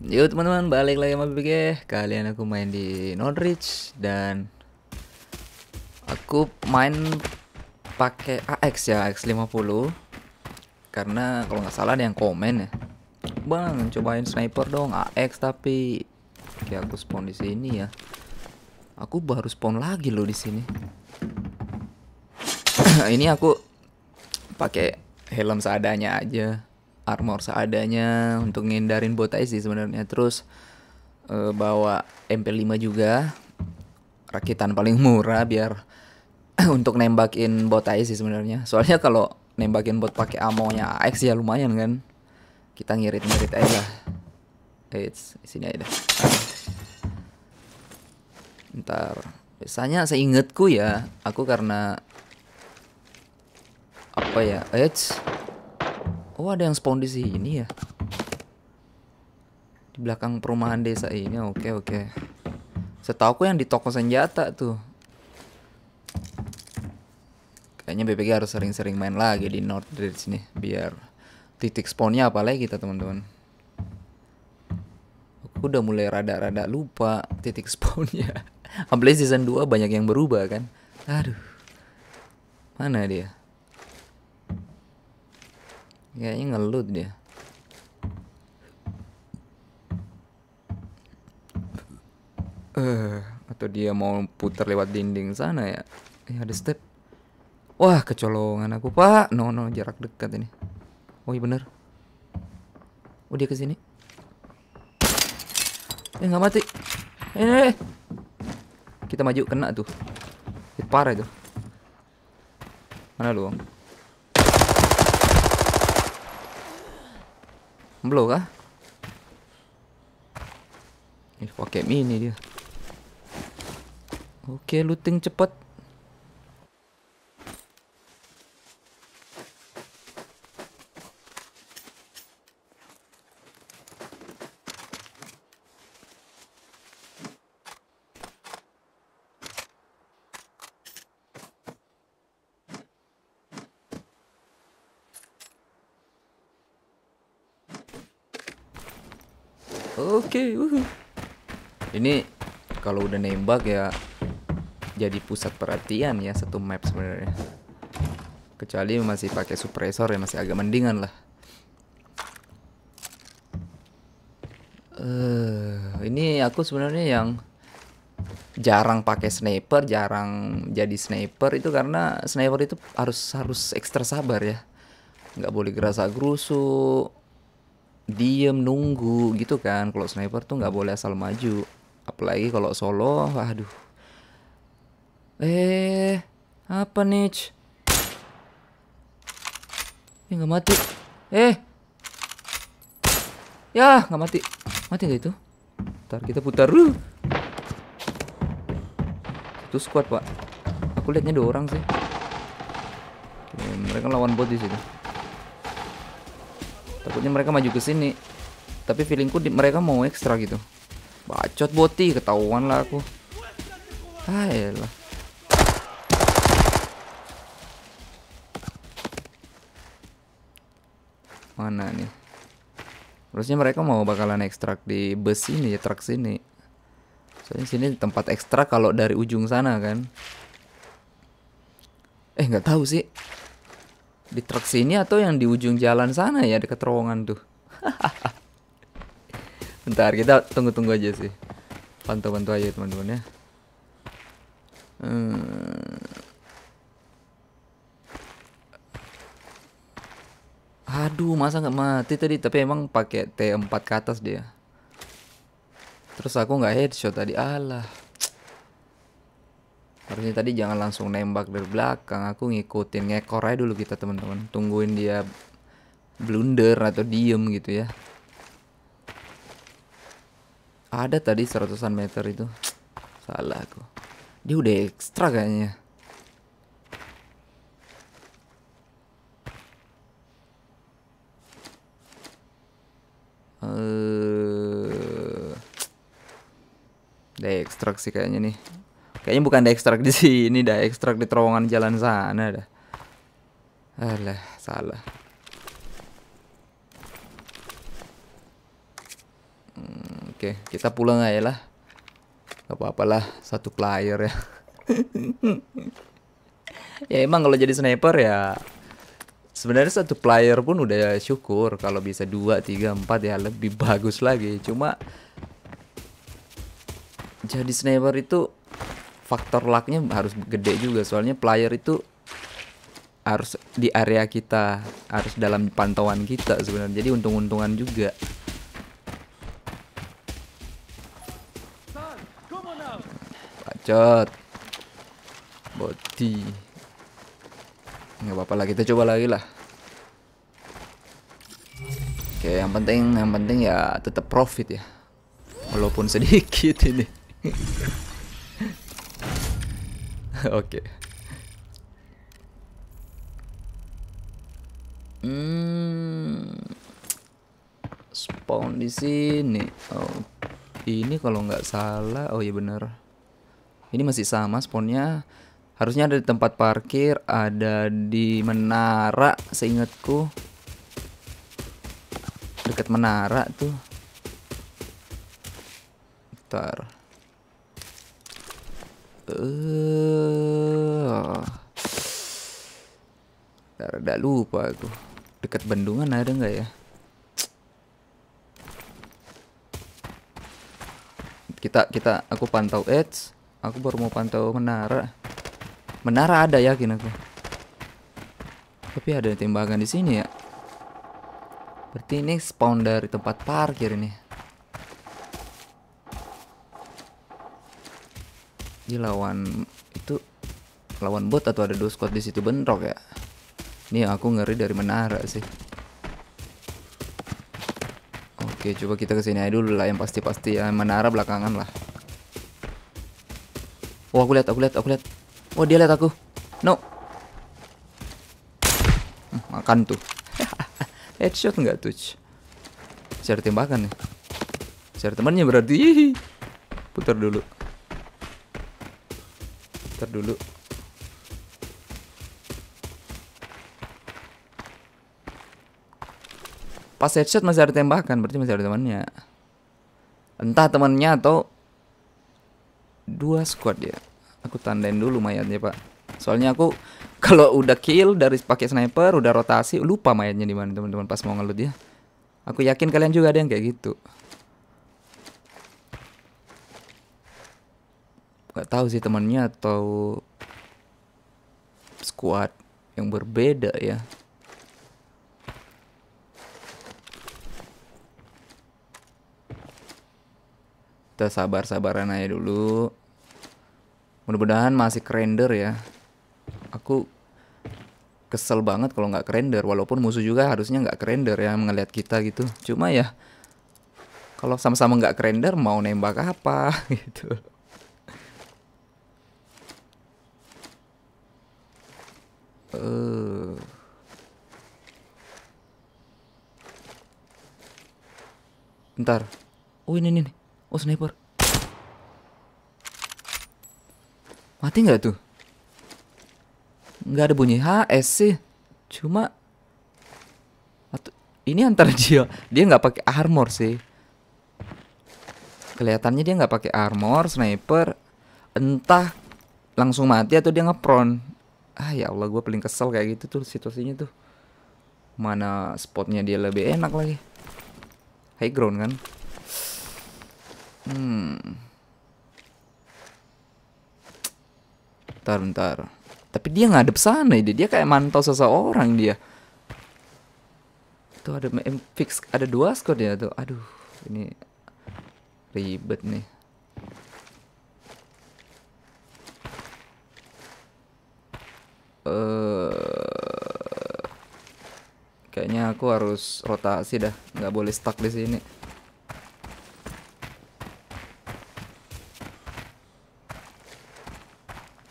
Yo teman-teman balik lagi sama BBG ya. Kalian aku main di Norwich Dan Aku main pakai AX ya AX50 Karena kalau nggak salah ada yang komen ya Bang cobain sniper dong AX tapi Kayak aku spawn di sini ya Aku baru spawn lagi loh di sini Ini aku pakai helm seadanya aja armor seadanya untuk ngindarin bot aja sih sebenarnya. Terus uh, bawa MP5 juga. Rakitan paling murah biar untuk nembakin bot aja sih sebenarnya. Soalnya kalau nembakin bot pakai amonya AX ya lumayan kan. Kita ngirit-ngirit aja lah. Eits, sini aja deh. Ntar biasanya seingetku ya, aku karena apa ya? Eits, Oh ada yang spawn di sini ya. Di belakang perumahan desa ini. Oke oke. Okay. Setahu aku yang di toko senjata tuh. Kayaknya BPG harus sering-sering main lagi di North Ridge nih biar titik spawnnya apalagi kita teman-teman. Aku udah mulai rada-rada lupa titik spawnnya. Apalagi season 2 banyak yang berubah kan. Aduh. Mana dia? Kayaknya ngelut dia. Eh, uh, atau dia mau putar lewat dinding sana ya? Eh, ada step. Wah, kecolongan aku, Pak. No, no, jarak dekat ini. Oh, iya bener. Oh, dia ke sini. Eh, nggak mati. Eh, eh, eh. kita maju kena tuh. Eh, parah itu. Mana lu, Belum kah? Ini pakai mini dia. Okey, looting cepat. Oke, okay, Ini kalau udah nembak ya jadi pusat perhatian ya satu map sebenarnya. Kecuali masih pakai suppressor ya masih agak mendingan lah. Uh, ini aku sebenarnya yang jarang pakai sniper, jarang jadi sniper itu karena sniper itu harus harus ekstra sabar ya. Nggak boleh gerasa gerusu, diem nunggu gitu kan kalau sniper tuh nggak boleh asal maju apalagi kalau solo aduh eh apa nih ya nggak mati eh ya nggak mati mati nggak itu ntar kita putar dulu itu squad pak aku liatnya dua orang sih Oke, mereka lawan bot di sini Takutnya mereka maju ke sini. Tapi feelingku di, mereka mau ekstra gitu. Bacot boti ketahuan lah aku. Ayolah. Ah, Mana nih? Harusnya mereka mau bakalan ekstrak di bus ini ya, truk sini. Soalnya sini tempat ekstra kalau dari ujung sana kan. Eh nggak tahu sih. Di truk sini atau yang di ujung jalan sana ya dekat terowongan tuh. Bentar, kita tunggu-tunggu aja sih. Pantau-pantau aja teman-teman ya. Hmm. Aduh, masa nggak mati tadi? Tapi emang pakai T4 ke atas dia. Terus aku nggak headshot tadi. Allah harusnya tadi jangan langsung nembak dari belakang aku ngikutin ngekor aja dulu kita teman-teman tungguin dia blunder atau diem gitu ya ada tadi seratusan meter itu salah aku dia udah ekstra kayaknya eh uh, udah sih kayaknya nih Kayaknya bukan diekstrak di sini, dah ekstrak di terowongan jalan sana dah. Alah, salah. Hmm, Oke, okay. kita pulang aja lah. Gak apa-apalah, satu player ya. ya emang kalau jadi sniper ya sebenarnya satu player pun udah syukur kalau bisa dua tiga empat ya lebih bagus lagi cuma jadi sniper itu faktor lucknya harus gede juga soalnya player itu harus di area kita harus dalam pantauan kita sebenarnya jadi untung-untungan juga bacot body nggak apa-apa lah kita coba lagi lah oke yang penting yang penting ya tetap profit ya walaupun sedikit ini Oke. Okay. Hmm, spawn di sini. Oh, ini kalau nggak salah, oh ya bener. Ini masih sama spawnnya. Harusnya ada di tempat parkir, ada di menara, seingatku. Dekat menara tuh. Bentar. Uh. lupa aku. Dekat bendungan ada nggak ya? Kita kita aku pantau edge. Aku baru mau pantau menara. Menara ada yakin aku. Tapi ada tembakan di sini ya. Berarti ini spawn dari tempat parkir ini. Ini lawan itu lawan bot atau ada dua squad di situ bentrok ya? Ini aku ngeri dari menara sih. Oke, coba kita kesini aja dulu lah yang pasti-pasti ya. Menara belakangan lah. Oh, aku lihat, aku lihat, aku lihat. Oh, dia lihat aku. No. Hmm, makan tuh. Headshot nggak tuh? share tembakan nih. share temannya berarti. Putar dulu lihat dulu pas headshot masih ada tembakan berarti masih ada temannya entah temannya atau dua squad ya aku tandain dulu mayatnya pak soalnya aku kalau udah kill dari pakai sniper udah rotasi lupa mayatnya di mana teman-teman pas mau ngelut dia ya. aku yakin kalian juga ada yang kayak gitu nggak tahu sih temannya atau squad yang berbeda ya kita sabar-sabaran aja dulu mudah-mudahan masih kerender ya aku kesel banget kalau nggak kerender walaupun musuh juga harusnya nggak kerender ya ngelihat kita gitu cuma ya kalau sama-sama nggak kerender mau nembak apa gitu Uh. Eh. Bentar. Oh ini nih. Oh sniper. Mati nggak tuh? Nggak ada bunyi HS sih. Cuma atau ini antar dia dia nggak pakai armor sih. Kelihatannya dia nggak pakai armor sniper. Entah langsung mati atau dia ngepron ah ya Allah gue paling kesel kayak gitu tuh situasinya tuh mana spotnya dia lebih enak lagi high ground kan hmm ntar ntar tapi dia ngadep sana ya dia kayak mantau seseorang dia tuh ada fix ada dua squad ya tuh aduh ini ribet nih Eh, kayaknya aku harus rotasi dah nggak boleh stuck di sini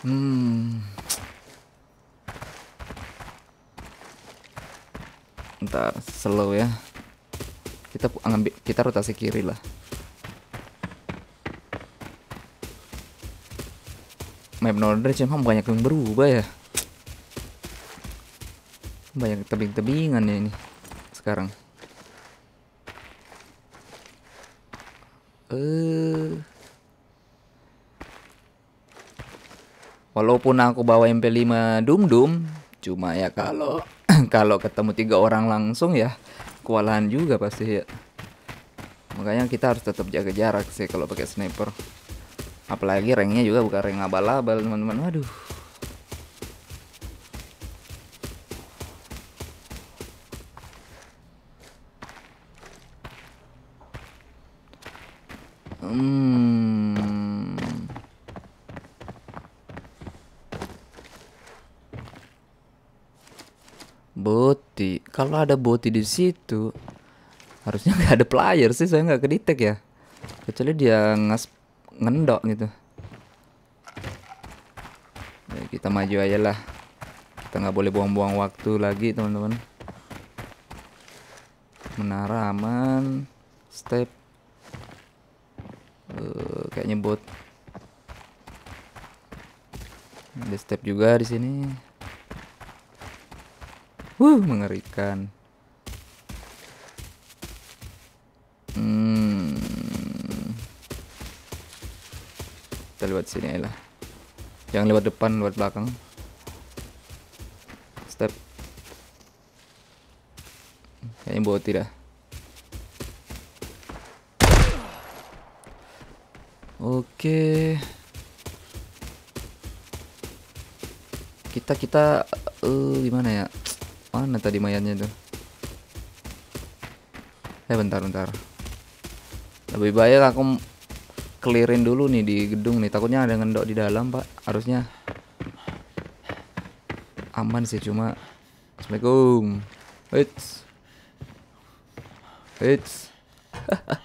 hmm ntar slow ya kita ngambil kita rotasi kiri lah map Nordrich emang banyak yang berubah ya banyak tebing-tebingan ya ini sekarang. Eh. Walaupun aku bawa MP5 Dum Dum, cuma ya kalau kalau ketemu tiga orang langsung ya kewalahan juga pasti ya. Makanya kita harus tetap jaga jarak sih kalau pakai sniper. Apalagi ranknya juga bukan rank abal-abal teman-teman. Waduh. Hmm. Boti. Kalau ada boti di situ, harusnya nggak ada player sih. Saya nggak kedetek ya. Kecuali dia ngas ngendok gitu. Ya, kita maju aja lah. Kita nggak boleh buang-buang waktu lagi, teman-teman. Menara aman. Step kayaknya bot. Ada step juga di sini. Wuh, mengerikan. Hmm. Kita lewat sini lah. Jangan lewat depan, lewat belakang. Step. Kayaknya bot tidak. Oke. Kita kita uh, eh, gimana ya? Mana tadi mayatnya tuh? Eh bentar bentar. Lebih baik aku clearin dulu nih di gedung nih. Takutnya ada ngendok di dalam, Pak. Harusnya aman sih cuma Assalamualaikum. Wait, wait.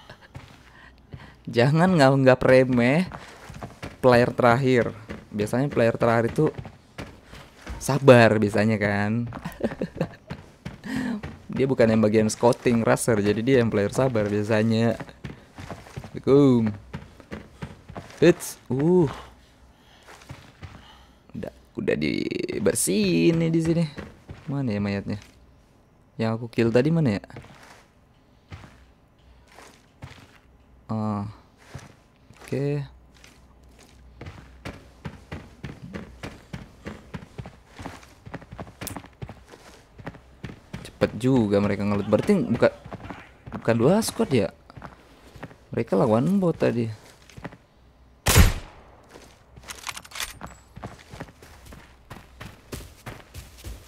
jangan nggak remeh player terakhir biasanya player terakhir itu sabar biasanya kan dia bukan yang bagian scouting raser jadi dia yang player sabar biasanya Assalamualaikum Hits uh udah udah dibersihin nih di sini mana ya mayatnya yang aku kill tadi mana ya ah uh. Oke. Cepet juga mereka ngelut. Berarti bukan bukan dua squad ya? Mereka lawan bot tadi.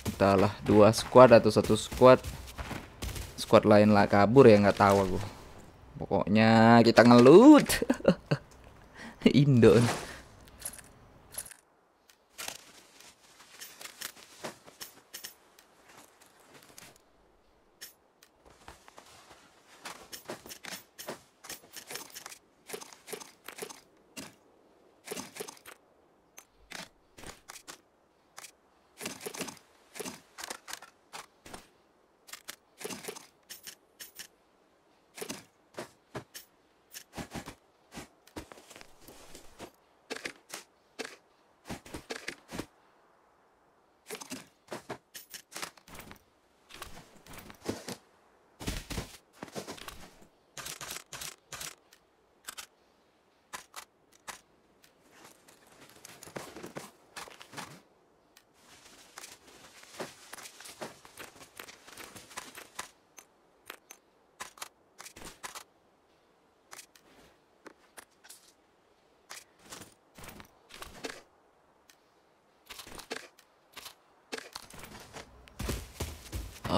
Entahlah, dua squad atau satu squad. Squad lain lah kabur ya nggak tahu aku. Pokoknya kita ngelut. Ihnen und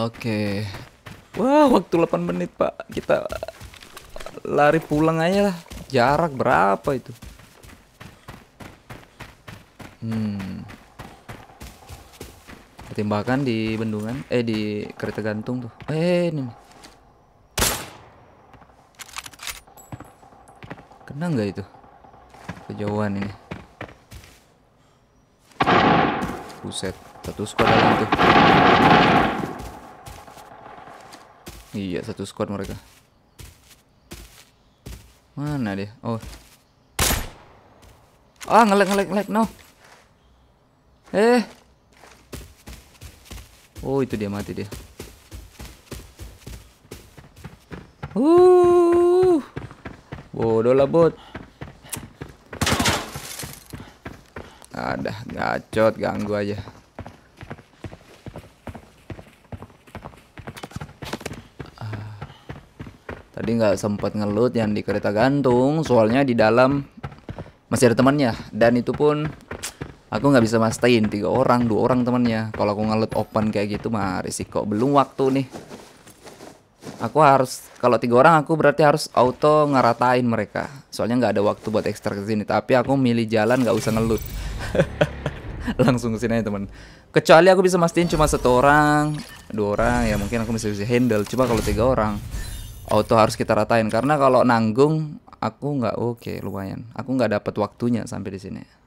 Oke. Wah, waktu 8 menit, Pak. Kita lari pulang aja lah. Jarak berapa itu? Hmm. Tembakan di bendungan, eh di kereta gantung tuh. Eh, ini. Kena nggak itu? Kejauhan ini. Buset, satu squad lagi tuh. Iya, satu squad mereka. Mana dia? Oh. Ah, ngelek ngelek ngelek no. Eh. Oh, itu dia mati dia. Uh. Bodoh lah bot. Ada gacot ganggu aja. nggak sempat ngelut yang di kereta gantung soalnya di dalam masih ada temannya dan itu pun aku nggak bisa mastain tiga orang dua orang temannya kalau aku ngelut open kayak gitu mah risiko belum waktu nih aku harus kalau tiga orang aku berarti harus auto ngeratain mereka soalnya nggak ada waktu buat ekstra kesini tapi aku milih jalan nggak usah ngelut langsung kesini aja teman kecuali aku bisa mastiin cuma satu orang dua orang ya mungkin aku bisa bisa handle coba kalau tiga orang auto harus kita ratain karena kalau nanggung aku nggak oke okay, lumayan aku nggak dapat waktunya sampai di sini